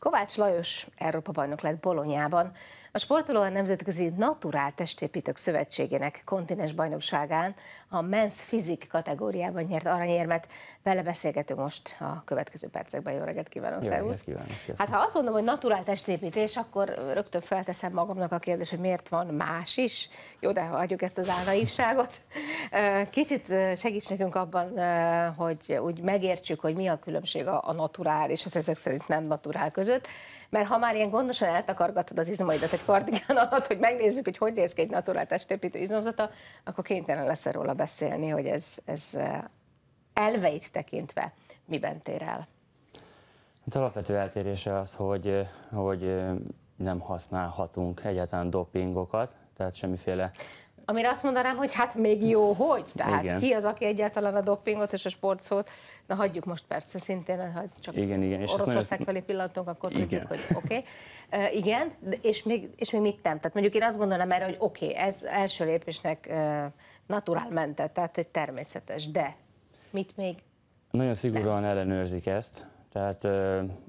Kovács Lajos Európa bajnok lett Bolonyában. A sportoló a Nemzetközi Naturál Testépítők Szövetségének kontinens bajnokságán a Men's Fizik kategóriában nyert aranyérmet. Vele beszélgetünk most a következő percekben. Jó reggelt kívánok, kívánok Hát ha azt mondom, hogy naturál testépítés, akkor rögtön felteszem magamnak a kérdést, hogy miért van más is. Jó, de hagyjuk ezt az álnaívságot. Kicsit segíts nekünk abban, hogy úgy megértsük, hogy mi a különbség a naturál és az ezek szerint nem naturál között között, mert ha már ilyen gondosan eltakargatod az izmaidat egy kardigán alatt, hogy megnézzük, hogy hogy néz ki egy naturál testépítő izomzata, akkor kénytelen leszel róla beszélni, hogy ez, ez eh, elveit tekintve miben tér el. Hát alapvető eltérése az, hogy, eh, hogy eh, nem használhatunk egyáltalán dopingokat, tehát semmiféle Amire azt mondanám, hogy hát még jó, hogy. Tehát igen. ki az, aki egyáltalán a doppingot és a sportszót, na hagyjuk most persze szintén, ha csak igen, igen. És Oroszország nagyon... felé pillantunk, akkor igen. tudjuk, hogy oké. Okay. Uh, igen, és még, és még mit nem? Tehát mondjuk én azt gondolom erre, hogy oké, okay, ez első lépésnek uh, mente, tehát egy természetes, de mit még? Nagyon szigorúan nem. ellenőrzik ezt, tehát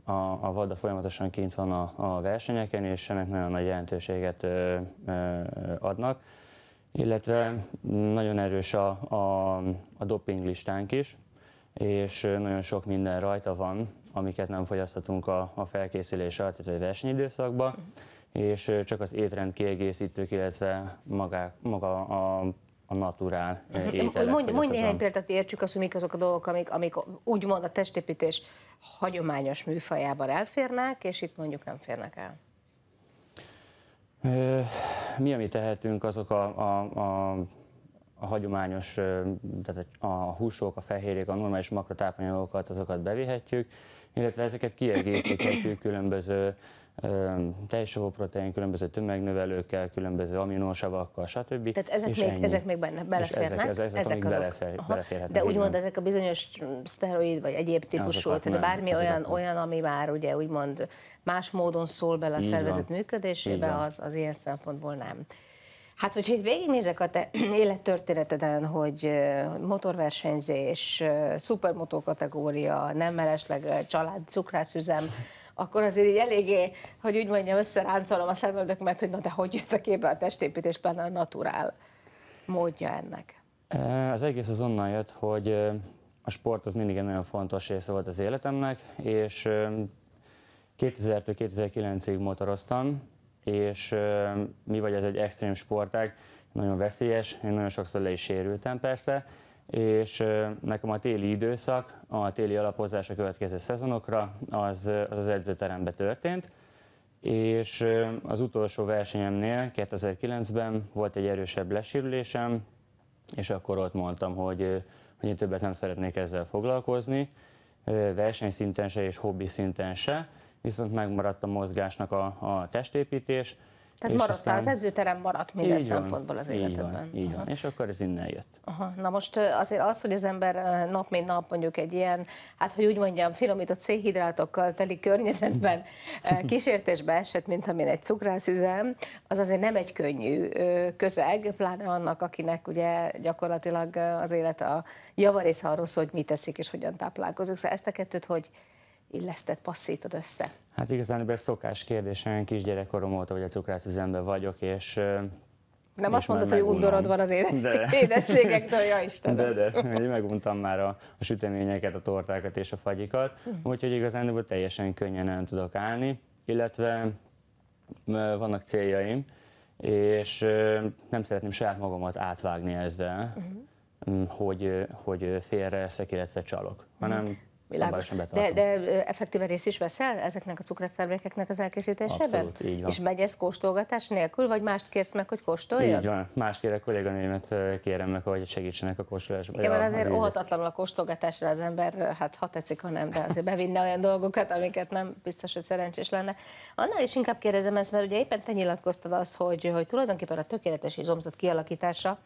a, a VADA folyamatosan kint van a, a versenyeken, és ennek nagyon nagy jelentőséget adnak illetve nagyon erős a, a, a doping listánk is, és nagyon sok minden rajta van, amiket nem fogyaszthatunk a, a felkészülés alatt, vagy versenyidőszakban, és csak az étrend kiegészítők, illetve magák, maga a a naturál mhm. eh, ételek. Mondj, mondj néhány példát, értsük azt, hogy mik azok a dolgok, amik, amik úgymond a testépítés hagyományos műfajában elférnek, és itt mondjuk nem férnek el. Eh, mi, amit tehetünk, azok a, a, a a hagyományos, tehát a húsok, a fehérjék, a normális makrotápanyagokat, azokat bevihetjük, illetve ezeket kiegészíthetjük különböző tejsavó protein, különböző tömegnövelőkkel, különböző aminosavakkal, stb. Tehát ezek, és még, ezek még benne beleférnek? És ezek, ezek, ezek, azok. belefér, beleférhetnek. De úgymond ezek a bizonyos szteroid vagy egyéb típusú, tehát nem, bármi olyan, nem. olyan, ami már ugye úgymond más módon szól bele a szervezet működésébe, az, az ilyen szempontból nem. Hát, hogyha itt végignézek a te élettörténeteden, hogy motorversenyzés, szupermotó kategória, nem melesleg család, cukrászüzem, akkor azért így eléggé, hogy úgy mondjam, összeráncolom a szemöldök, mert hogy na de hogy jött a képbe a testépítésben a naturál módja ennek? Az egész az onnan jött, hogy a sport az mindig egy nagyon fontos része volt az életemnek, és 2000-2009-ig motoroztam, és mi vagy ez egy extrém sportág, nagyon veszélyes, én nagyon sokszor le is sérültem persze, és nekem a téli időszak, a téli alapozás a következő szezonokra, az az, az edzőterembe történt, és az utolsó versenyemnél 2009-ben volt egy erősebb lesérülésem, és akkor ott mondtam, hogy, hogy én többet nem szeretnék ezzel foglalkozni, versenyszinten se és hobbi szinten se, viszont megmaradt a mozgásnak a, a testépítés. Tehát maradt aztán... az edzőterem maradt minden így szempontból az életedben. van, így van. és akkor ez innen jött. Aha. Na most azért az, hogy az ember nap mint nap mondjuk egy ilyen, hát hogy úgy mondjam, finomított szénhidrátokkal teli környezetben kísértésbe esett, mint amin egy cukrászüzem, az azért nem egy könnyű közeg, pláne annak, akinek ugye gyakorlatilag az élet a javarész arról szól, hogy mit teszik és hogyan táplálkozik. Szóval ezt a kettőt hogy illesztett passzítod össze? Hát igazán ez szokás kérdés, olyan kisgyerekkorom óta, hogy a cukrászüzemben vagyok, és nem és azt mondod, hogy undorod van az édes, de. édességektől, ja Istenem. De, de, én meguntam már a, a süteményeket, a tortákat és a fagyikat, úgyhogy igazán teljesen könnyen el tudok állni, illetve vannak céljaim, és nem szeretném saját magamat átvágni ezzel, uh-huh. hogy, hogy félre eszek, illetve csalok, hanem mhm. Világos. Szóval de, de effektíven részt is veszel ezeknek a cukrásztermékeknek az elkészítésében? Abszolút, így van. És megy ez kóstolgatás nélkül, vagy mást kérsz meg, hogy kóstoljon? Így van. Más kérek kolléganőmet, kérem meg, hogy segítsenek a kóstolásban. Igen, mert azért az óhatatlanul a kóstolgatásra az ember, hát ha tetszik, ha nem, de azért bevinne olyan dolgokat, amiket nem biztos, hogy szerencsés lenne. Annál is inkább kérdezem ezt, mert ugye éppen te nyilatkoztad azt, hogy, hogy tulajdonképpen a tökéletes izomzat kialakítása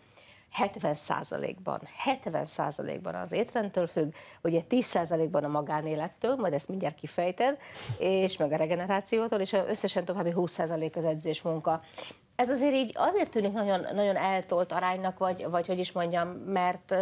70%-ban, 70%-ban az étrendtől függ, ugye 10%-ban a magánélettől, majd ezt mindjárt kifejted, és meg a regenerációtól, és összesen további 20% az edzés munka. Ez azért így azért tűnik nagyon, nagyon eltolt aránynak, vagy, vagy hogy is mondjam, mert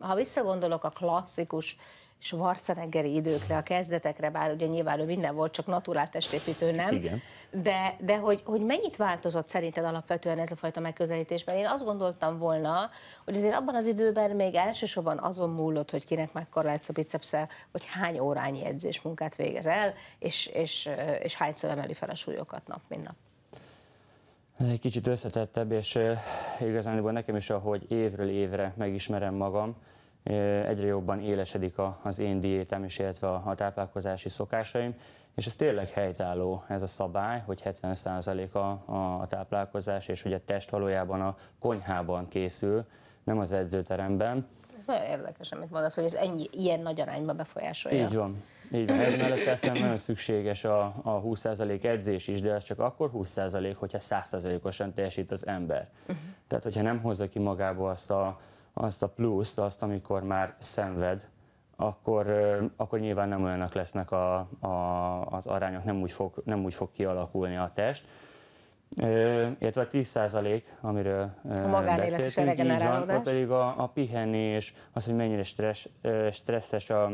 ha visszagondolok a klasszikus Schwarzeneggeri időkre, a kezdetekre, bár ugye nyilván ő minden volt, csak naturál testépítő nem, Igen. de, de hogy, hogy mennyit változott szerinted alapvetően ez a fajta megközelítésben? Én azt gondoltam volna, hogy azért abban az időben még elsősorban azon múlott, hogy kinek lehet a bicepsze, hogy hány órányi edzés munkát végez el, és, és, és hányszor emeli fel a súlyokat nap, mint nap. Egy kicsit összetettebb, és eh, igazán nekem is, ahogy évről évre megismerem magam, egyre jobban élesedik az én diétem és illetve a táplálkozási szokásaim, és ez tényleg helytálló ez a szabály, hogy 70% a, a táplálkozás, és hogy a test valójában a konyhában készül, nem az edzőteremben. Ez nagyon érdekes, amit mondasz, hogy ez ennyi, ilyen nagy arányban befolyásolja. Így van. Így van. Ez mellett persze nagyon szükséges a, a 20% edzés is, de ez csak akkor 20%, hogyha 100%-osan teljesít az ember. Uh-huh. Tehát, hogyha nem hozza ki magából azt a azt a pluszt, azt, amikor már szenved, akkor, akkor nyilván nem olyanak lesznek a, a, az arányok, nem úgy, fog, nem úgy fog kialakulni a test. Ö, illetve a 10 amiről a beszéltünk, a így van, pedig a, a pihenés, az, hogy mennyire stressz, stresszes a,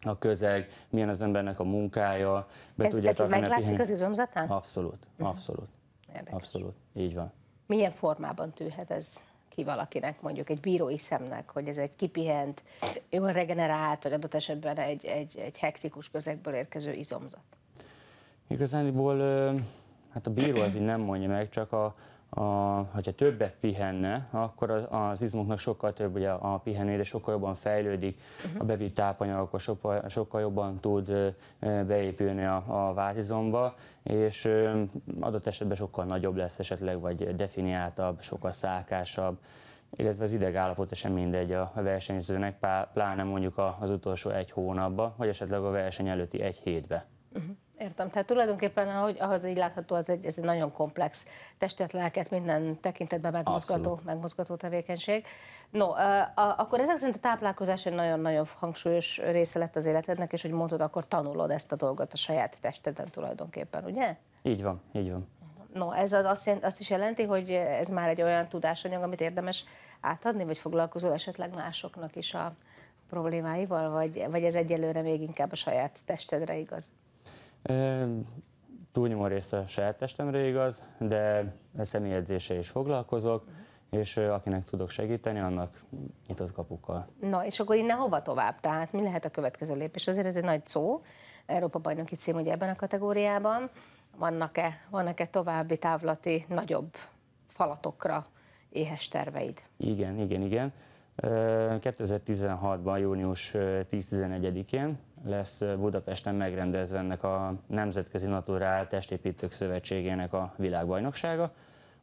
a közeg, milyen az embernek a munkája. Be ez, tudja ez meglátszik az izomzatán? Abszolút, mhm. abszolút. Uh-huh. Abszolút, így van. Milyen formában tűhet ez ki valakinek, mondjuk egy bírói szemnek, hogy ez egy kipihent, jól regenerált, vagy adott esetben egy, egy, egy hektikus közegből érkező izomzat? Igazániból hát a bíró az így nem mondja meg, csak a, a, hogyha többet pihenne, akkor az izmoknak sokkal több ugye a pihenő, de sokkal jobban fejlődik, uh-huh. a bevitt tápanyag, akkor sokkal, sokkal jobban tud beépülni a, a vázizomba, és adott esetben sokkal nagyobb lesz esetleg, vagy definiáltabb, sokkal szákásabb, illetve az idegállapota sem mindegy a versenyzőnek, pláne mondjuk az utolsó egy hónapba, vagy esetleg a verseny előtti egy hétbe. Uh-huh. Értem, tehát tulajdonképpen ahogy, ahhoz így látható, az egy, ez egy nagyon komplex testet, lelket, minden tekintetben megmozgató, megmozgató tevékenység. No, uh, a, akkor ezek szerint a táplálkozás egy nagyon-nagyon hangsúlyos része lett az életednek, és hogy mondod, akkor tanulod ezt a dolgot a saját testeden tulajdonképpen, ugye? Így van, így van. No, ez az azt, azt is jelenti, hogy ez már egy olyan tudásanyag, amit érdemes átadni, vagy foglalkozol esetleg másoknak is a problémáival, vagy, vagy ez egyelőre még inkább a saját testedre igaz? Túlnyomó része a saját testemre igaz, de a személyedzése is foglalkozok, és akinek tudok segíteni, annak nyitott kapukkal. Na, és akkor innen hova tovább? Tehát mi lehet a következő lépés? Azért ez egy nagy szó, Európa bajnoki cím ugye ebben a kategóriában. Vannak-e, vannak-e további távlati, nagyobb falatokra éhes terveid? Igen, igen, igen. 2016-ban, június 10-11-én lesz Budapesten megrendezve ennek a Nemzetközi Naturál Testépítők Szövetségének a világbajnoksága,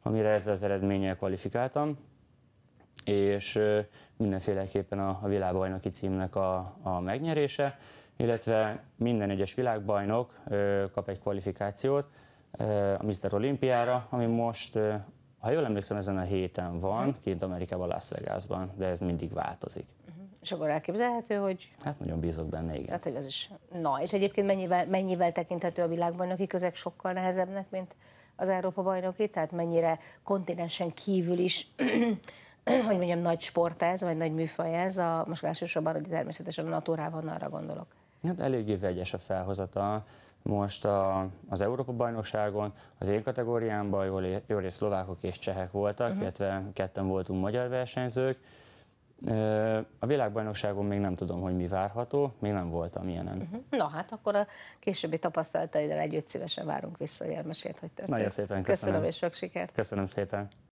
amire ezzel az eredménnyel kvalifikáltam, és mindenféleképpen a, világbajnoki címnek a, a megnyerése, illetve minden egyes világbajnok kap egy kvalifikációt a Mr. Olimpiára, ami most ha jól emlékszem, ezen a héten van, kint Amerikában, Las Vegasban, de ez mindig változik. És akkor elképzelhető, hogy... Hát nagyon bízok benne, igen. Hát, hogy az is... Na, és egyébként mennyivel, mennyivel tekinthető a világbajnoki közeg sokkal nehezebbnek, mint az Európa bajnoki? Tehát mennyire kontinensen kívül is hogy mondjam, nagy sport ez, vagy nagy műfaj ez, a, most elsősorban, hogy természetesen a naturában arra gondolok. Hát eléggé vegyes a felhozata. Most a, az Európa-bajnokságon az én kategóriámban jól, jól és szlovákok és csehek voltak, uh-huh. illetve ketten voltunk magyar versenyzők, a világbajnokságon még nem tudom, hogy mi várható, még nem voltam ilyenen. Uh-huh. Na hát akkor a későbbi tapasztalataiddal együtt szívesen várunk vissza, hogy elmesélt, hogy történt. Nagyon szépen köszönöm. Köszönöm és sok sikert. Köszönöm szépen.